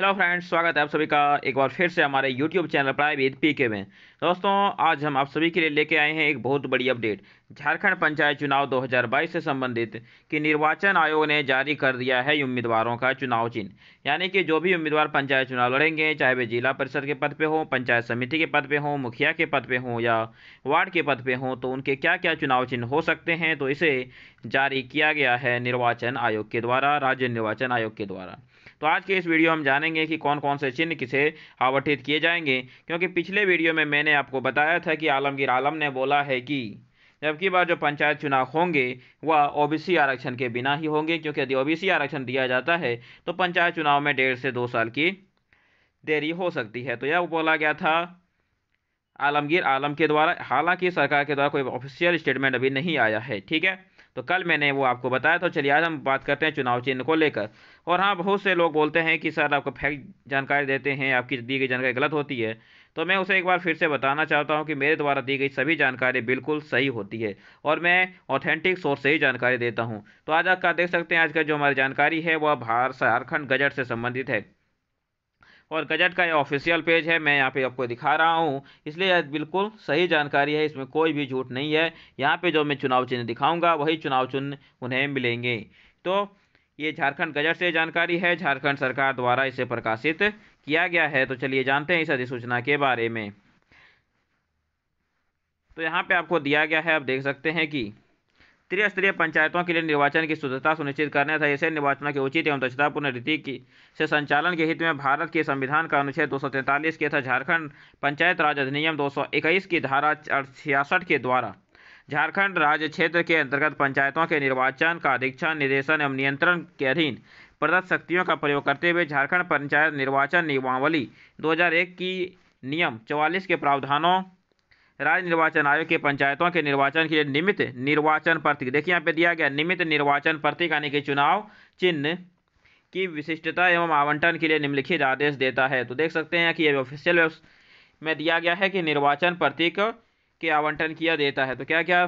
hello friends स्वागत है आप सभी का एक बार फिर से हमारे यूट्यूब चैनल पढ़ाई विद पी के में दोस्तों आज हम आप सभी के लिए लेके आए हैं एक बहुत बड़ी अपडेट झारखंड पंचायत चुनाव 2022 से संबंधित कि निर्वाचन आयोग ने जारी कर दिया है उम्मीदवारों का चुनाव चिन्ह यानी कि जो भी उम्मीदवार पंचायत चुनाव लड़ेंगे चाहे वे जिला परिषद के पद पर हों पंचायत समिति के पद पर हों मुखिया के पद पर हों या वार्ड के पद पर हों तो उनके क्या क्या चुनाव चिन्ह हो सकते हैं तो इसे जारी किया गया है निर्वाचन आयोग के द्वारा राज्य निर्वाचन आयोग के द्वारा तो आज के इस वीडियो हम जानेंगे कि कौन कौन से चिन्ह किसे आवटित किए जाएंगे क्योंकि पिछले वीडियो में मैंने आपको बताया था कि आलमगीर आलम ने बोला है कि जबकि बार जो पंचायत चुनाव होंगे वह ओबीसी आरक्षण के बिना ही होंगे क्योंकि यदि ओबीसी आरक्षण दिया जाता है तो पंचायत चुनाव में डेढ़ से दो साल की देरी हो सकती है तो यह बोला गया था आलमगीर आलम के द्वारा हालांकि सरकार के द्वारा कोई ऑफिशियल स्टेटमेंट अभी नहीं आया है ठीक है तो कल मैंने वो आपको बताया तो चलिए आज हम बात करते हैं चुनाव चिन्ह को लेकर और हाँ बहुत से लोग बोलते हैं कि सर आपको फैक्ट जानकारी देते हैं आपकी दी गई जानकारी गलत होती है तो मैं उसे एक बार फिर से बताना चाहता हूँ कि मेरे द्वारा दी गई सभी जानकारी बिल्कुल सही होती है और मैं ऑथेंटिक सोर्स से ही जानकारी देता हूँ तो आज आप देख सकते हैं आज का जो हमारी जानकारी है वह भारत झारखंड गजट से संबंधित है और गजट का ये ऑफिशियल पेज है मैं यहाँ पे आपको दिखा रहा हूँ इसलिए बिल्कुल सही जानकारी है इसमें कोई भी झूठ नहीं है यहाँ पे जो मैं चुनाव चिन्ह दिखाऊंगा वही चुनाव चिन्ह उन्हें मिलेंगे तो ये झारखंड गजट से जानकारी है झारखंड सरकार द्वारा इसे प्रकाशित किया गया है तो चलिए जानते हैं इस अधिसूचना के बारे में तो यहाँ पर आपको दिया गया है आप देख सकते हैं कि त्रिस्तरीय पंचायतों के लिए निर्वाचन की शुद्धता सुनिश्चित करने तथा ऐसे निर्वाचनों के उचित एवं दक्षतापूर्ण रीति की से संचालन के हित में भारत के संविधान का अनुच्छेद दो के तथा झारखंड पंचायत राज अधिनियम दो की धारा छियासठ के द्वारा झारखंड राज्य क्षेत्र के अंतर्गत पंचायतों के निर्वाचन का अधीक्षण निदेशन एवं नियंत्रण के अधीन प्रदत्त शक्तियों का प्रयोग करते हुए झारखंड पंचायत निर्वाचन नियमावली 2001 की नियम 44 के प्रावधानों राज्य निर्वाचन आयोग के पंचायतों के निर्वाचन के लिए निमित्त निर्वाचन प्रतीक देखिए यहाँ पे दिया गया निमित्त निर्वाचन प्रतीक यानी कि चुनाव चिन्ह की विशिष्टता एवं आवंटन के लिए निम्नलिखित आदेश देता है तो देख सकते हैं कि ये ऑफिशियल में दिया गया है कि निर्वाचन प्रतीक के आवंटन किया देता है तो क्या क्या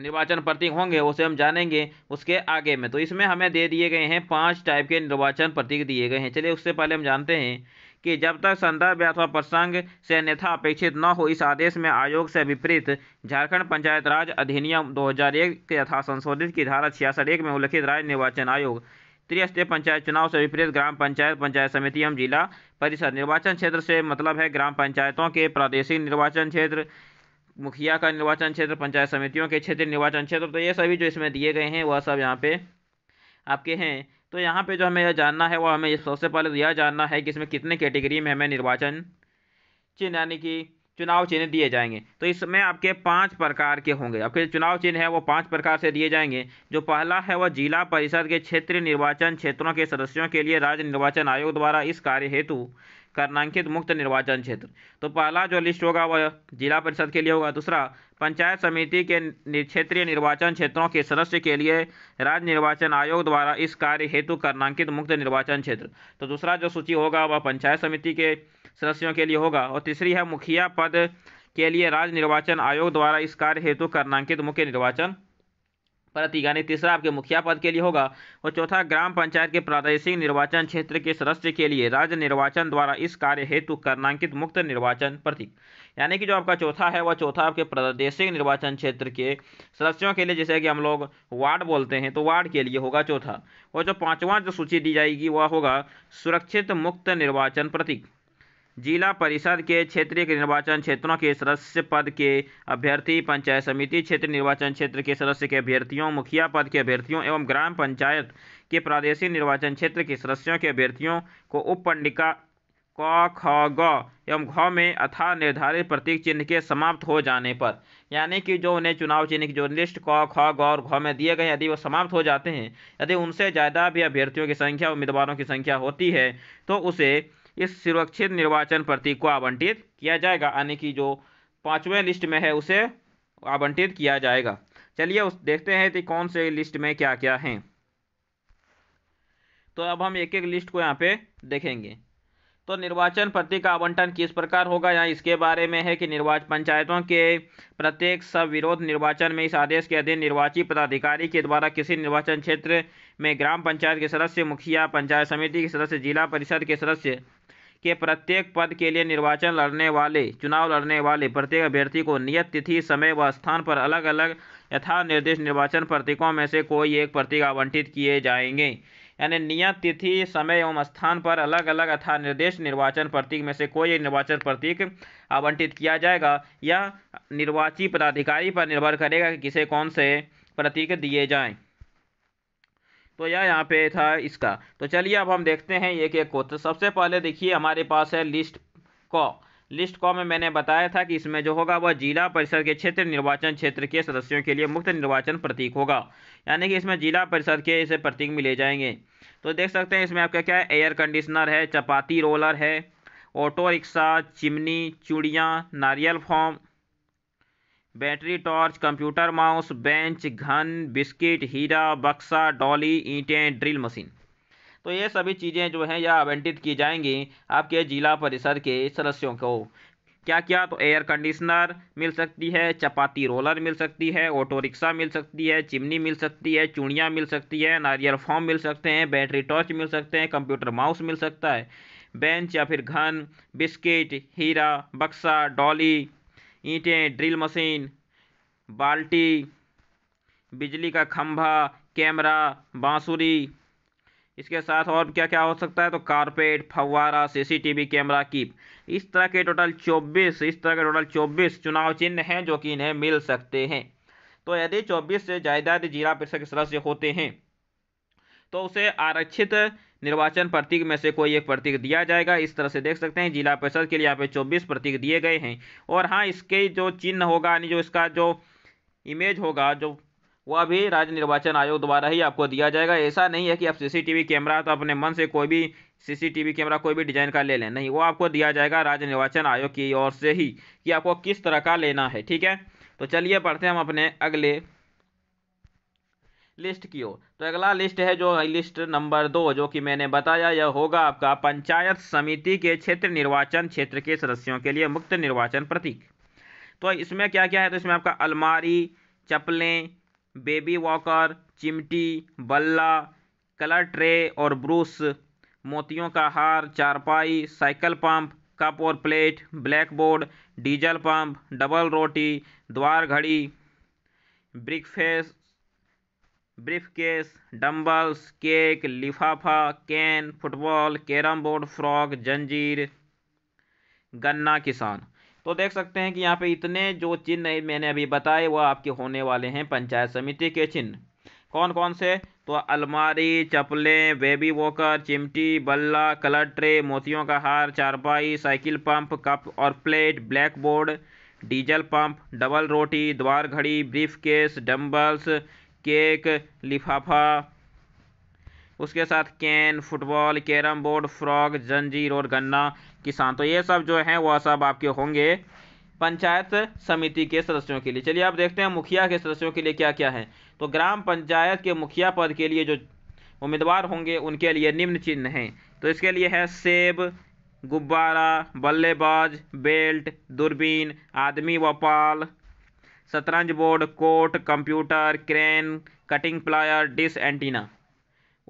निर्वाचन प्रतीक होंगे उसे हम जानेंगे उसके आगे में तो इसमें हमें दे दिए गए हैं पांच टाइप के निर्वाचन प्रतीक दिए गए हैं चलिए उससे पहले हम जानते हैं कि जब तक संदर्भ अथवा प्रसंग से अन्यथा अपेक्षित न हो इस आदेश में आयोग से विपरीत झारखंड पंचायत राज अधिनियम 2001 के यथा संशोधित की धारा छियासठ एक में उल्लिखित राज्य निर्वाचन आयोग त्रिस्तरीय पंचायत चुनाव से विपरीत ग्राम पंचायत पंचायत समिति एवं जिला परिषद निर्वाचन क्षेत्र से मतलब है ग्राम पंचायतों के प्रादेशिक निर्वाचन क्षेत्र मुखिया का निर्वाचन क्षेत्र पंचायत समितियों के क्षेत्र निर्वाचन क्षेत्र तो ये सभी जो इसमें दिए गए हैं वह सब यहाँ पे आपके हैं तो यहाँ पे जो हमें यह जानना है वो हमें सबसे पहले तो यह जानना है कि इसमें कितने कैटेगरी में हमें निर्वाचन चिन्ह यानी कि चुनाव चिन्ह दिए जाएंगे तो इसमें आपके पांच प्रकार के होंगे आपके चुनाव चिन्ह है वो पांच प्रकार से दिए जाएंगे जो पहला है वह जिला परिषद के क्षेत्रीय निर्वाचन क्षेत्रों के सदस्यों के लिए राज्य निर्वाचन आयोग द्वारा इस कार्य हेतु करनांकित मुक्त निर्वाचन क्षेत्र तो पहला जो लिस्ट होगा वह जिला परिषद के लिए होगा दूसरा पंचायत समिति के क्षेत्रीय निर्वाचन क्षेत्रों के सदस्य के लिए राज्य निर्वाचन आयोग द्वारा इस कार्य हेतु करनांकित मुक्त निर्वाचन क्षेत्र तो दूसरा जो सूची होगा वह पंचायत समिति के सदस्यों के लिए होगा और तीसरी है मुखिया पद के लिए राज्य निर्वाचन आयोग द्वारा इस कार्य हेतु कर्णांकित मुख्य निर्वाचन प्रति यानी तीसरा आपके मुखिया पद के लिए होगा और चौथा ग्राम पंचायत के प्रादेशिक निर्वाचन क्षेत्र के सदस्य के लिए राज्य निर्वाचन द्वारा इस कार्य हेतु कर्णांकित मुक्त निर्वाचन प्रतीक यानी कि जो आपका चौथा है वह चौथा आपके प्रादेशिक निर्वाचन क्षेत्र के सदस्यों के लिए जैसे कि हम लोग वार्ड बोलते हैं तो वार्ड के लिए होगा चौथा और जो पाँचवा जो सूची दी जाएगी वह होगा सुरक्षित मुक्त निर्वाचन प्रतीक जिला परिषद के क्षेत्रीय निर्वाचन क्षेत्रों के सदस्य पद के अभ्यर्थी पंचायत समिति क्षेत्र निर्वाचन क्षेत्र के सदस्य के अभ्यर्थियों मुखिया पद के अभ्यर्थियों एवं ग्राम पंचायत के प्रादेशिक निर्वाचन क्षेत्र के सदस्यों के अभ्यर्थियों को उप पंडिका क ख ग एवं घ में अथा निर्धारित प्रतीक चिन्ह के समाप्त हो जाने पर यानी कि जो उन्हें चुनाव चिन्ह की जो लिस्ट क ख ग और घ में दिए गए यदि वो समाप्त हो जाते हैं यदि उनसे ज़्यादा भी अभ्यर्थियों की संख्या उम्मीदवारों की संख्या होती है तो उसे इस सुरक्षित निर्वाचन प्रतीक को आवंटित किया जाएगा यानी कि जो पाँचवें लिस्ट में है उसे आवंटित किया जाएगा चलिए उस देखते हैं कि कौन से लिस्ट में क्या क्या हैं तो अब हम एक एक लिस्ट को यहाँ पे देखेंगे तो निर्वाचन प्रतीक का आवंटन किस प्रकार होगा यहाँ इसके बारे में है कि निर्वाचन पंचायतों के प्रत्येक सब विरोध निर्वाचन में इस आदेश के अधीन निर्वाचित पदाधिकारी के द्वारा किसी निर्वाचन क्षेत्र में ग्राम पंचायत के सदस्य मुखिया पंचायत समिति के सदस्य जिला परिषद के सदस्य के प्रत्येक पद के लिए निर्वाचन लड़ने वाले चुनाव लड़ने वाले प्रत्येक अभ्यर्थी को नियत तिथि समय व स्थान पर अलग अलग यथा निर्देश निर्वाचन प्रतीकों में से कोई एक प्रतीक आवंटित किए जाएंगे यानी नियत तिथि समय एवं स्थान पर अलग अलग अथा निर्देश निर्वाचन प्रतीक में से कोई एक निर्वाचन प्रतीक आवंटित किया जाएगा या निर्वाची पदाधिकारी पर निर्भर करेगा कि किसे कौन से प्रतीक दिए जाएं तो यह यहाँ पे था इसका तो चलिए अब हम देखते हैं एक एक को तो सबसे पहले देखिए हमारे पास है लिस्ट कॉ लिस्ट कॉ में मैंने बताया था कि इसमें जो होगा वह जिला परिषद के क्षेत्र निर्वाचन क्षेत्र के सदस्यों के लिए मुक्त निर्वाचन प्रतीक होगा यानी कि इसमें जिला परिषद के इसे प्रतीक मिले जाएंगे तो देख सकते हैं इसमें आपका क्या है एयर कंडीशनर है चपाती रोलर है ऑटो रिक्शा चिमनी चूड़ियाँ नारियल फॉर्म battery torch computer mouse bench घन बिस्किट हीरा बक्सा डॉली ईंटें ड्रिल मशीन तो ये सभी चीज़ें जो हैं यह आवंटित की जाएंगी आपके जिला परिषद के सदस्यों को क्या क्या तो एयर कंडीशनर मिल सकती है चपाती रोलर मिल सकती है ऑटो रिक्शा मिल सकती है चिमनी मिल सकती है चूड़ियाँ मिल सकती है नारियल फॉर्म मिल सकते हैं बैटरी टॉर्च मिल सकते हैं कंप्यूटर माउस मिल सकता है बेंच या फिर घन बिस्किट हीरा बक्सा डॉली ईंटें ड्रिल मशीन बाल्टी बिजली का खंभा कैमरा बांसुरी इसके साथ और क्या क्या हो सकता है तो कारपेट फव्वारा सीसीटीवी कैमरा की इस तरह के टोटल 24 इस तरह के टोटल 24 चुनाव चिन्ह हैं जो कि इन्हें मिल सकते हैं तो यदि 24 से ज़्यादा जिला परिषद के सदस्य होते हैं तो उसे आरक्षित निर्वाचन प्रतीक में से कोई एक प्रतीक दिया जाएगा इस तरह से देख सकते हैं जिला परिषद के लिए यहाँ पे चौबीस प्रतीक दिए गए हैं और हाँ इसके जो चिन्ह होगा यानी जो इसका जो इमेज होगा जो वह भी राज्य निर्वाचन आयोग द्वारा ही आपको दिया जाएगा ऐसा नहीं है कि आप सीसीटीवी कैमरा तो अपने मन से कोई भी सीसीटीवी कैमरा कोई भी डिजाइन का ले लें नहीं वो आपको दिया जाएगा राज्य निर्वाचन आयोग की ओर से ही कि आपको किस तरह का लेना है ठीक है तो चलिए पढ़ते हैं हम अपने अगले लिस्ट की हो तो अगला लिस्ट है जो लिस्ट नंबर दो जो कि मैंने बताया यह होगा आपका पंचायत समिति के क्षेत्र निर्वाचन क्षेत्र के सदस्यों के लिए मुक्त निर्वाचन प्रतीक तो इसमें क्या क्या है तो इसमें आपका अलमारी चप्पलें बेबी वॉकर चिमटी बल्ला कलर ट्रे और ब्रूस मोतियों का हार चारपाई साइकिल पंप कप और plate blackboard diesel pump double रोटी द्वार घड़ी ब्रिकफेस ब्रीफकेस डम्बल्स केक लिफाफा can football carrom board frock जंजीर गन्ना किसान तो देख सकते हैं कि यहाँ पे इतने जो चिन्ह मैंने अभी बताए वो आपके होने वाले हैं पंचायत समिति के चिन्ह कौन कौन से तो अलमारी चपलें बेबी वॉकर चिमटी बल्ला कलर ट्रे मोतियों का हार चारपाई साइकिल पंप कप और plate blackboard diesel pump double रोटी द्वार घड़ी ब्रीफ केस डम्बल्स केक लिफाफा उसके साथ can football carrom board frog जंजीर और गन्ना किसान तो ये सब जो हैं वह सब आपके होंगे पंचायत समिति के सदस्यों के लिए चलिए आप देखते हैं मुखिया के सदस्यों के लिए क्या क्या है तो ग्राम पंचायत के मुखिया पद के लिए जो उम्मीदवार होंगे उनके लिए निम्न चिन्ह हैं तो इसके लिए है सेब गुब्बारा बल्लेबाज बेल्ट दूरबीन आदमी व पाल शतरंज board coat computer crane cutting plier dish antenna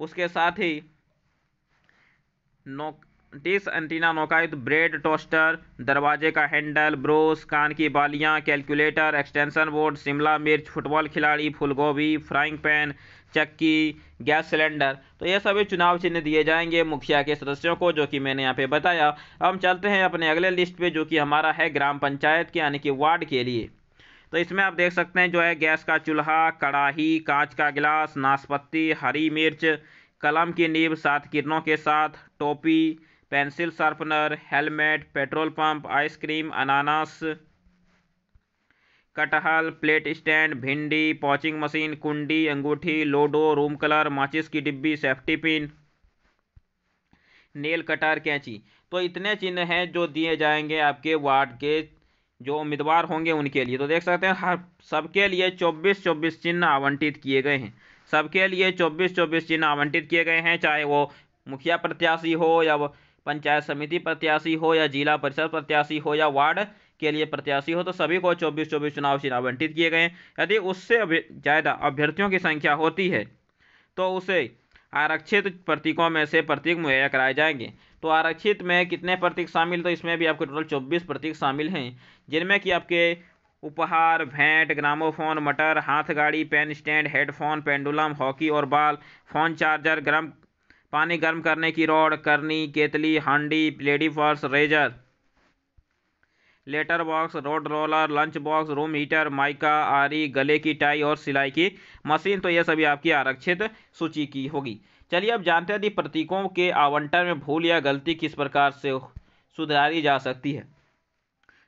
उसके साथ ही नो डिस एंटीना नौकायुक्त ब्रेड टोस्टर दरवाजे का हैंडल ब्रोस कान की बालियां कैलकुलेटर एक्सटेंशन बोर्ड शिमला मिर्च फुटबॉल खिलाड़ी फूलगोभी फ्राइंग पैन चक्की गैस सिलेंडर तो ये सभी चुनाव चिन्ह दिए जाएंगे मुखिया के सदस्यों को जो कि मैंने यहाँ पे बताया हम चलते हैं अपने अगले लिस्ट पे जो कि हमारा है ग्राम पंचायत के यानी कि वार्ड के लिए तो इसमें आप देख सकते हैं जो है गैस का चूल्हा कड़ाही कांच का गिलास नाशपत्ती हरी मिर्च कलम की नींब सात किरणों के साथ टोपी pencil sharpener helmet petrol pump ice cream अनानास कटहल प्लेट स्टैंड भिंडी पॉचिंग मशीन कुंडी अंगूठी लोडो रूम कलर माचिस की डिब्बी सेफ्टी पिन नेल कटार कैंची तो इतने चिन्ह हैं जो दिए जाएंगे आपके वार्ड के जो उम्मीदवार होंगे उनके लिए तो देख सकते हैं हर सबके लिए चौबीस चौबीस चिन्ह आवंटित किए गए हैं सबके लिए चौबीस चौबीस चिन्ह आवंटित किए गए हैं चाहे वो मुखिया प्रत्याशी हो या वो पंचायत समिति प्रत्याशी हो या जिला परिषद प्रत्याशी हो या वार्ड के लिए प्रत्याशी हो तो सभी को चौबीस चौबीस चुनाव चिन्ह आवंटित किए गए हैं यदि उससे ज़्यादा अभ्यर्थियों की संख्या होती है तो उसे आरक्षित प्रतीकों में से प्रतीक मुहैया कराए जाएंगे तो आरक्षित में कितने प्रतीक शामिल तो इसमें भी आपके टोटल चौबीस प्रतीक शामिल हैं जिनमें कि आपके उपहार भेंट ग्रामोफोन मटर हाथ गाड़ी pen stand headphone pendulum hockey और बाल फोन चार्जर गर्म पानी गर्म करने की रॉड करनी केतली हांडी lady purse razor letter box road roller lunch box room heater mica आरी गले की टाई और सिलाई की मशीन तो यह सभी आपकी आरक्षित सूची की होगी चलिए अब जानते हैं कि प्रतीकों के आवंटन में भूल या गलती किस प्रकार से सुधारी जा सकती है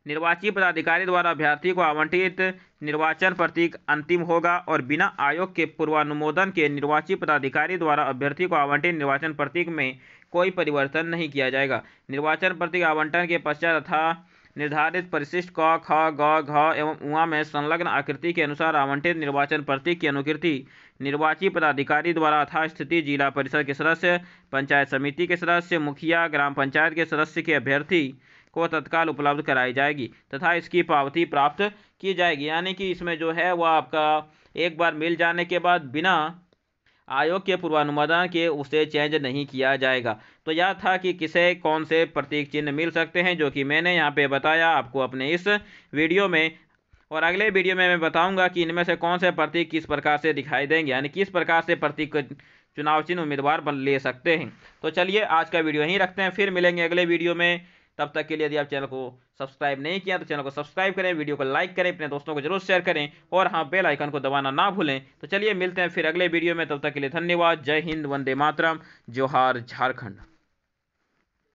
निर्वाची पदाधिकारी द्वारा अभ्यर्थी को आवंटित निर्वाचन प्रतीक अंतिम होगा और बिना आयोग के पूर्वानुमोदन के निर्वाची पदाधिकारी द्वारा अभ्यर्थी को आवंटित निर्वाचन प्रतीक में कोई परिवर्तन नहीं किया जाएगा निर्वाचन प्रतीक आवंटन के पश्चात तथा निर्धारित परिशिष्ट क ख ग घ एवं उमा में संलग्न आकृति के अनुसार आवंटित निर्वाचन प्रतीक की अनुकृति निर्वाची पदाधिकारी द्वारा यथास्थिति जिला परिषद के सदस्य पंचायत समिति के सदस्य मुखिया ग्राम पंचायत के सदस्य के अभ्यर्थी को तत्काल उपलब्ध कराई जाएगी तथा इसकी पावती प्राप्त की जाएगी यानी कि इसमें जो है वह आपका एक बार मिल जाने के बाद बिना आयोग के पूर्वानुमोदन के उसे चेंज नहीं किया जाएगा तो याद था कि किसे कौन से प्रतीक चिन्ह मिल सकते हैं जो कि मैंने यहाँ पे बताया आपको अपने इस वीडियो में और अगले वीडियो में मैं बताऊंगा कि इनमें से कौन से प्रतीक किस प्रकार से दिखाई देंगे यानी किस प्रकार से प्रतीक चुनाव चिन्ह उम्मीदवार बन ले सकते हैं तो चलिए आज का वीडियो यहीं रखते हैं फिर मिलेंगे अगले वीडियो में तब तक के लिए यदि आप चैनल को सब्सक्राइब नहीं किया तो चैनल को सब्सक्राइब करें वीडियो को लाइक करें अपने दोस्तों को जरूर शेयर करें और हाँ बेल आइकन को दबाना ना भूलें तो चलिए मिलते हैं फिर अगले वीडियो में तब तक के लिए धन्यवाद जय हिंद वंदे मातरम जोहार झारखंड